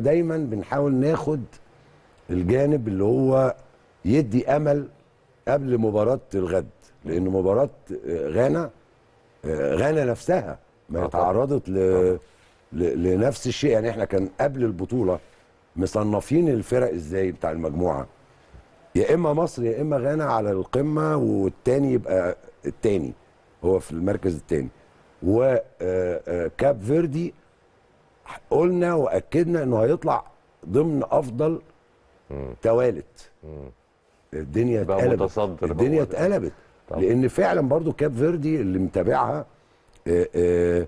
دايما بنحاول ناخد الجانب اللي هو يدي امل قبل مباراه الغد لان مباراه آه، غانا آه، غانا نفسها ما آه، تعرضت ل... ل... لنفس الشيء يعني احنا كان قبل البطوله مصنفين الفرق ازاي بتاع المجموعه يا اما مصر يا اما غانا على القمه والتاني يبقى التاني هو في المركز التاني وكاب فيردي قلنا واكدنا انه هيطلع ضمن افضل توالت الدنيا اتقلبت الدنيا إيه؟ اتقلبت لان فعلا برضو كاب فيردي اللي متابعها آه، آه،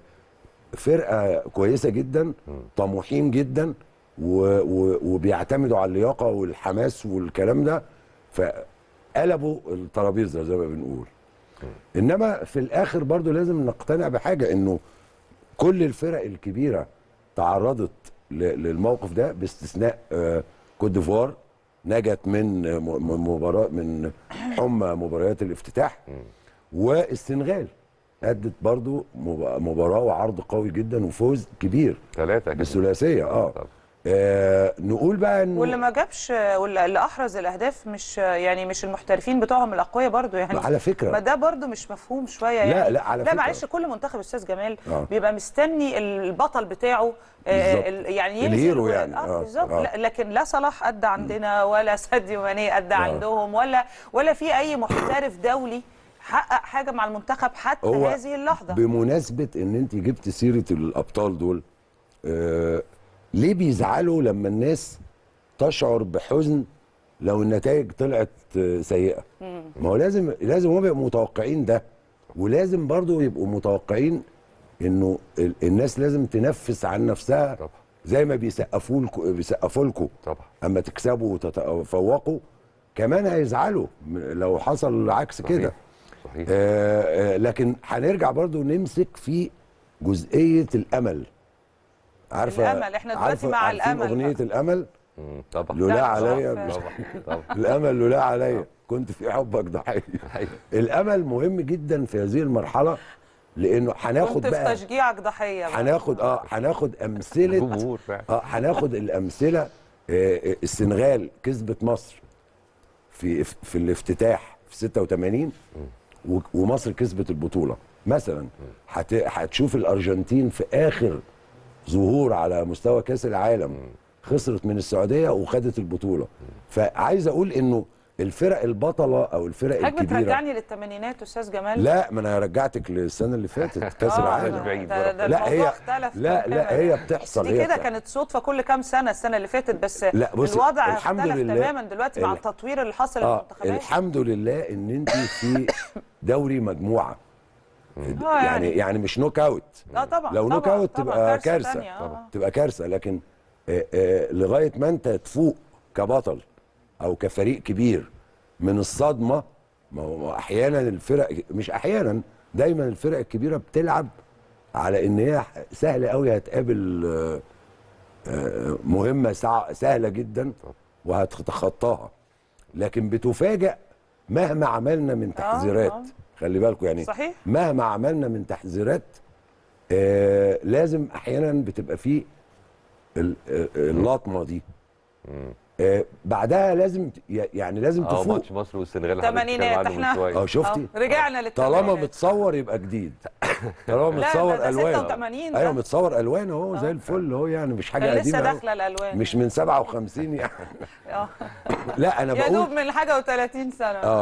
فرقه كويسه جدا طموحين جدا وبيعتمدوا على اللياقه والحماس والكلام ده فقلبوا الترابيزه زي ما بنقول انما في الاخر برضو لازم نقتنع بحاجه انه كل الفرق الكبيره تعرضت للموقف ده باستثناء آه، كوت ديفوار نجت من مباراه من حمى مباريات الافتتاح والسنغال ادت برضو مباراه وعرض قوي جدا وفوز كبير ثلاثه بالثلاثيه اه طب. آه نقول بقى ان واللي ما جابش واللي احرز الاهداف مش يعني مش المحترفين بتوعهم الاقوياء برضو يعني على فكره ما ده برضو مش مفهوم شويه يعني لا لا على فكره لا معلش كل منتخب استاذ جمال آه. بيبقى مستني البطل بتاعه آه يعني الهيرو يعني اه, آه. بالظبط آه. لكن لا صلاح ادى عندنا ولا ساديو ماني ادى آه. عندهم ولا ولا في اي محترف دولي حقق حاجه مع المنتخب حتى هذه اللحظه بمناسبه ان انت جبت سيره الابطال دول آه ليه بيزعلوا لما الناس تشعر بحزن لو النتائج طلعت سيئه ما هو لازم لازم هم يبقوا متوقعين ده ولازم برضه يبقوا متوقعين انه الناس لازم تنفس عن نفسها طبعا. زي ما بيسقفوا لكم بيسقفوا لكم طبعا اما تكسبوا وتتفوقوا كمان هيزعلوا لو حصل عكس كده صحيح آه،, آه لكن هنرجع برضو نمسك في جزئيه الامل عارفه الامل احنا دلوقتي مع الامل اغنيه الامل طبعا لولا عليا طبعا الامل لولا عليا كنت في حبك ضحيه الامل مهم جدا في هذه المرحله لانه هناخد بقى كنت في تشجيعك ضحيه هناخد اه هناخد امثله اه هناخد الامثله آه،, آه السنغال كسبت مصر في في الافتتاح في 86 ومصر كسبت البطوله مثلا هتشوف الارجنتين في اخر ظهور على مستوى كاس العالم خسرت من السعوديه وخدت البطوله فعايز اقول انه الفرق البطله او الفرق حاجة الكبيره حضرتك بترجعني للثمانينات استاذ جمال لا ما انا رجعتك للسنه اللي فاتت كاس آه، العالم ده ده لا هي لا لا هي بتحصل دي كده كانت صدفه كل كام سنه السنه اللي فاتت بس لا بص الوضع الحمد لله تماما دلوقتي مع التطوير اللي حصل آه الحمد لله ان انت في دوري مجموعه آه، يعني, يعني يعني مش نوك اوت لا طبعا لو نوك اوت تبقى كارثه آه. تبقى كارثه لكن آه، لغايه ما انت تفوق كبطل او كفريق كبير من الصدمه ما هو احيانا الفرق مش احيانا دايما الفرق الكبيره بتلعب على ان هي سهله قوي هتقابل مهمه سهله جدا وهتتخطاها لكن بتفاجئ مهما عملنا من آه، تحذيرات آه آه. خلي بالكم يعني صحيح. مهما عملنا من تحذيرات آه لازم احيانا بتبقى فيه آه، اللطمه دي آه بعدها لازم يعني لازم آه، تفوق اه ماتش مصر والسنغال الثمانينات احنا اه شفتي رجعنا للثمانينات طالما متصور يبقى جديد طالما متصور الوان ايوه متصور الوان اهو آه. زي الفل اهو يعني مش حاجه قديمه لسه داخله الالوان مش من 57 يعني آه. لا انا بقول يا دوب من حاجه و30 سنه آه.